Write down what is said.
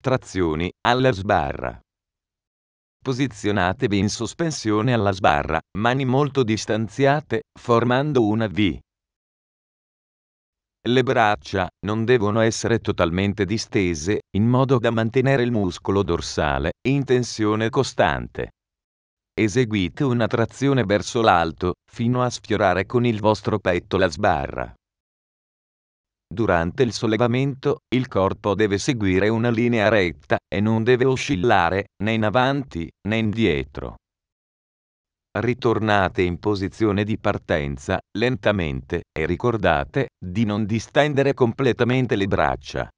Trazioni alla sbarra. Posizionatevi in sospensione alla sbarra, mani molto distanziate, formando una V. Le braccia non devono essere totalmente distese, in modo da mantenere il muscolo dorsale in tensione costante. Eseguite una trazione verso l'alto, fino a sfiorare con il vostro petto la sbarra. Durante il sollevamento, il corpo deve seguire una linea retta e non deve oscillare né in avanti né indietro. Ritornate in posizione di partenza, lentamente, e ricordate di non distendere completamente le braccia.